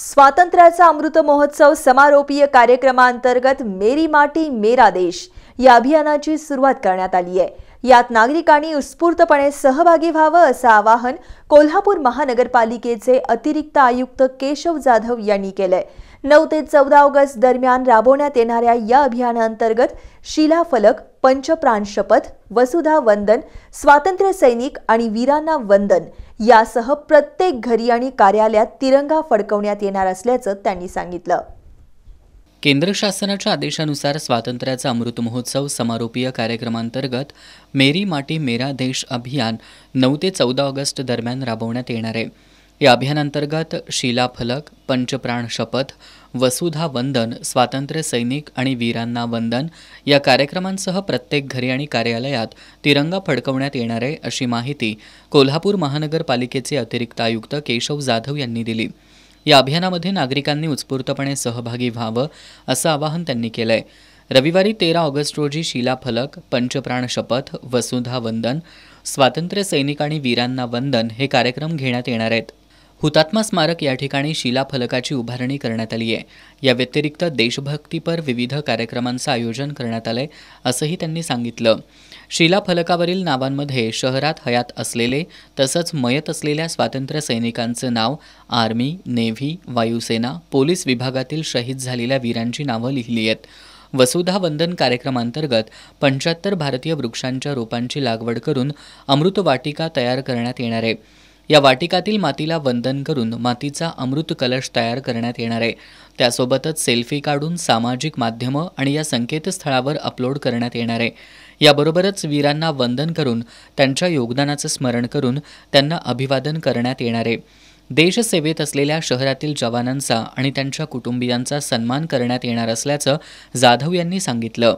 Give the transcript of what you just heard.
स्वातंत्र्याचा अमृत महोत्सव समारोपीय कार्यक्रमांतर्गत मेरी माटी मेरा देश या अभियानाची सुरुवात करण्यात आली आहे यात नागरिकांनी उत्स्फूर्तपणे सहभागी व्हावं असं आवाहन कोल्हापूर महानगरपालिकेचे अतिरिक्त आयुक्त केशव जाधव यांनी केलंय नऊ ते चौदा ऑगस्ट दरम्यान राबवण्यात येणाऱ्या या अभियानाअंतर्गत शिलाफलक पंचप्राण शपथ वसुधा वंदन स्वातंत्र्य सैनिक आणि वीरांना वंदन यासह प्रत्येक घरी आणि कार्यालयात तिरंगा फडकवण्यात येणार असल्याचं त्यांनी सांगितलं केंद्र शासनाच्या आदेशानुसार स्वातंत्र्याचा अमृत महोत्सव समारोपीय कार्यक्रमांतर्गत मेरी माटी मेरा देश अभियान नऊ ते चौदा ऑगस्ट दरम्यान राबवण्यात येणार आहे या अभियानांतर्गत शिला फलक पंचप्राण शपथ वसुधा वंदन स्वातंत्र्य सैनिक आणि वीरांना वंदन या कार्यक्रमांसह प्रत्येक घरी आणि कार्यालयात तिरंगा फडकवण्यात येणार आहे अशी माहिती कोल्हापूर महानगरपालिकेचे अतिरिक्त आयुक्त केशव जाधव यांनी दिली या अभियानामध्ये नागरिकांनी उत्स्फूर्तपणे सहभागी व्हावं असं आवाहन त्यांनी केलं रविवारी तेरा ऑगस्ट रोजी शिला फलक पंचप्राण शपथ वसुधा वंदन स्वातंत्र्य सैनिक आणि वीरांना वंदन हे कार्यक्रम घेण्यात येणार आहेत हुतात्मा स्मारक या ठिकाणी शिलाफलकाची उभारणी करण्यात आली आहे या व्यतिरिक्त देशभक्तीपर विविध कार्यक्रमांचं आयोजन करण्यात आलंय असंही त्यांनी सांगितलं शिलाफलकावरील नावांमध्ये शहरात हयात असलेले तसंच मयत असलेल्या स्वातंत्र्य सैनिकांचं नाव आर्मी नेव्ही वायुसेना पोलीस विभागातील शहीद झालेल्या वीरांची नावं लिहिली आहेत वसुधा वंदन कार्यक्रमांतर्गत पंच्याहत्तर भारतीय वृक्षांच्या रोपांची लागवड करून अमृतवाटिका तयार करण्यात येणार आहे या वाटिकातील मातीला वंदन करून मातीचा अमृत कलश तयार करण्यात येणार आहे त्यासोबतच सेल्फी काढून सामाजिक माध्यमं आणि या संकेतस्थळावर अपलोड करण्यात येणार आहे याबरोबरच वीरांना वंदन करून त्यांच्या योगदानाचं स्मरण करून त्यांना अभिवादन करण्यात येणार आहे देशसेवेत असलेल्या शहरातील जवानांचा आणि त्यांच्या कुटुंबियांचा सन्मान करण्यात येणार असल्याचं जाधव यांनी सांगितलं